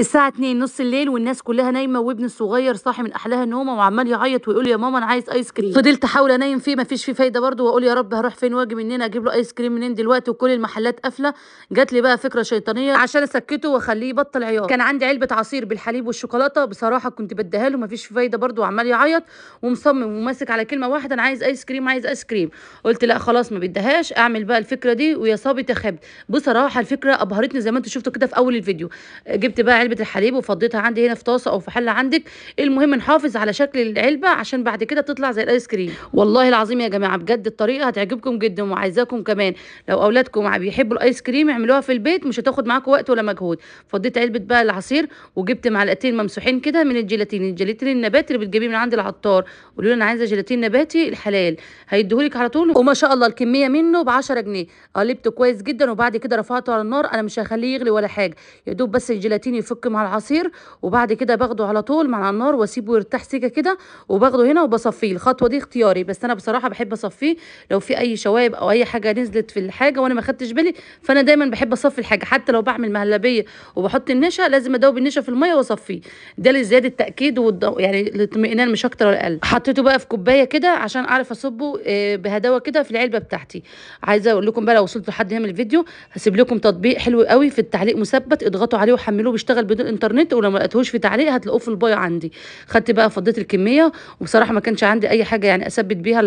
الساعة اتنين نص الليل والناس كلها نايمة وابني الصغير صاحي من أحلاها نومة وعمال يعيط ويقول يا ماما أنا عايز آيس كريم فضلت أحاول أنام فيه مفيش فيه فايدة برضه وأقول يا رب هروح فين وأجي منين أجيب له آيس كريم منين دلوقتي وكل المحلات قافلة جات لي بقى فكرة شيطانية عشان أسكته وأخليه يبطل عياط كان عندي علبة عصير بالحليب والشوكولاتة بصراحة كنت بديها له مفيش فيه فايدة برضه وعمال يعيط ومصمم وماسك على كلمة واحدة أنا عايز آيس كريم عايز آيس كريم قلت لا خلاص ما بديهاش أعمل بقى الفكرة دي ويا صابي تخبت بصراحة الفكرة أبهرتني زي ما أنتوا شفتوا كده في أول الفيديو جبت بقى علبه الحليب وفضيتها عندي هنا في طاسه او في حله عندك المهم نحافظ على شكل العلبه عشان بعد كده تطلع زي الايس كريم والله العظيم يا جماعه بجد الطريقه هتعجبكم جدا وعايزاكم كمان لو اولادكم بيحبوا الايس كريم اعملوها في البيت مش هتاخد معاكم وقت ولا مجهود فضيت علبه بقى العصير وجبت معلقتين ممسوحين كده من الجيلاتين الجيلاتين النباتي اللي بتجيبيه من عند العطار قولوا له انا عايزه جيلاتين نباتي الحلال هيديهولك على طول وما شاء الله الكميه منه ب 10 جنيه قلبته كويس جدا وبعد كده رفعته على النار انا مش هخليه يغلي ولا حاجه يا دوب بس الجيلاتين بيفك مع العصير وبعد كده باخده على طول مع النار واسيبه يرتاح سيكه كده وباخده هنا وبصفيه الخطوه دي اختياري بس انا بصراحه بحب اصفيه لو في اي شوايب او اي حاجه نزلت في الحاجه وانا ما خدتش بالي فانا دايما بحب اصفي الحاجه حتى لو بعمل مهلبيه وبحط النشا لازم ادوب النشا في الميه واصفيه ده لزياده التاكيد والد... يعني الاطمئنان مش اكتر ولا اقل حطيته بقى في كوبايه كده عشان اعرف اصبه آه، بهداوه كده في العلبه بتاعتي عايزه اقول لكم بقى لو وصلت لحد هنا من الفيديو هسيب لكم تطبيق حلو قوي في التعليق مثبت اضغطوا عليه وحملوه بيشتغل بشتغل بدون انترنت ولو ما لقيتهوش في تعليق هتلاقوه في البايو عندي خدت بقى فضيت الكميه وبصراحه ما كانش عندي اي حاجه يعني اثبت بيها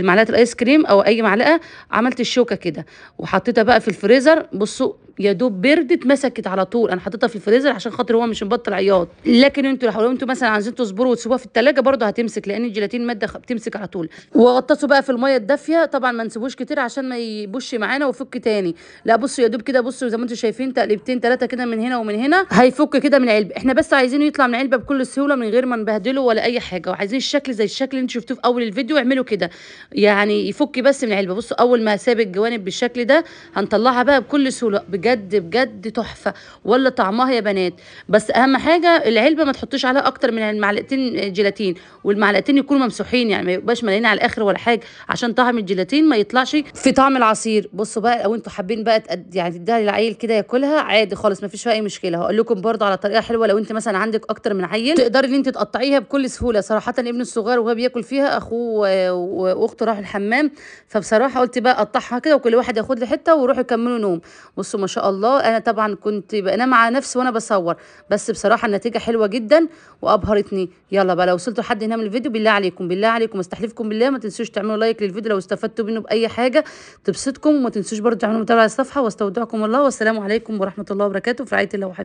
معلقه الايس كريم او اي معلقه عملت الشوكه كده وحطيتها بقى في الفريزر بصوا يا دوب بردت مسكت على طول انا حطيتها في الفريزر عشان خاطر هو مش مبطل عياط لكن انتوا لو انتوا مثلا عايزين تصبروا وتسيبوها في التلاجة برضه هتمسك لان الجيلاتين ماده بتمسك على طول وغطسوا بقى في الميه الدافيه طبعا ما نسيبوش كتير عشان ما يبش معانا وفك تاني لا بصوا يا دوب كده بصوا زي ما انتم شايفين تقليبتين ثلاثه كده من هنا هنا ومن هنا هيفك كده من العلبه احنا بس عايزينه يطلع من العلبه بكل سهوله من غير ما نبهدله ولا اي حاجه وعايزين الشكل زي الشكل اللي انتم شفتوه في اول الفيديو اعملوا كده يعني يفك بس من العلبه بصوا اول ما ساب الجوانب بالشكل ده هنطلعها بقى بكل سهوله بجد بجد تحفه ولا طعمها يا بنات بس اهم حاجه العلبه ما تحطيش عليها اكتر من معلقتين جيلاتين والمعلقتين يكونوا ممسوحين يعني ما يبقاش مليانين على الاخر ولا حاجه عشان طعم الجيلاتين ما يطلعش في طعم العصير بصوا بقى لو انتوا حابين بقى يعني تديها للعيل كده ياكلها عادي خالص ما فيش اي مشكله هقول لكم برضه على طريقه حلوه لو انت مثلا عندك اكتر من عيل تقدري ان انت تقطعيها بكل سهوله صراحه ابني الصغير وهو بياكل فيها اخوه واخته راحوا الحمام فبصراحه قلت بقى اقطعها كده وكل واحد ياخد لي حته ويروحوا يكملوا نوم بصوا ما شاء الله انا طبعا كنت بنام على نفسي وانا بصور بس بصراحه النتيجه حلوه جدا وابهرتني يلا بقى لو وصلتوا لحد هنا من الفيديو بالله عليكم بالله عليكم استحلفكم بالله ما تنسوش تعملوا لايك للفيديو لو استفدتوا منه باي حاجه تبسطكم وما تنسوش برضه تعملوا متابعه للصفحه واستودعكم الله والسلام عليكم ورحمه الله وبركاته في الوقت اللي هو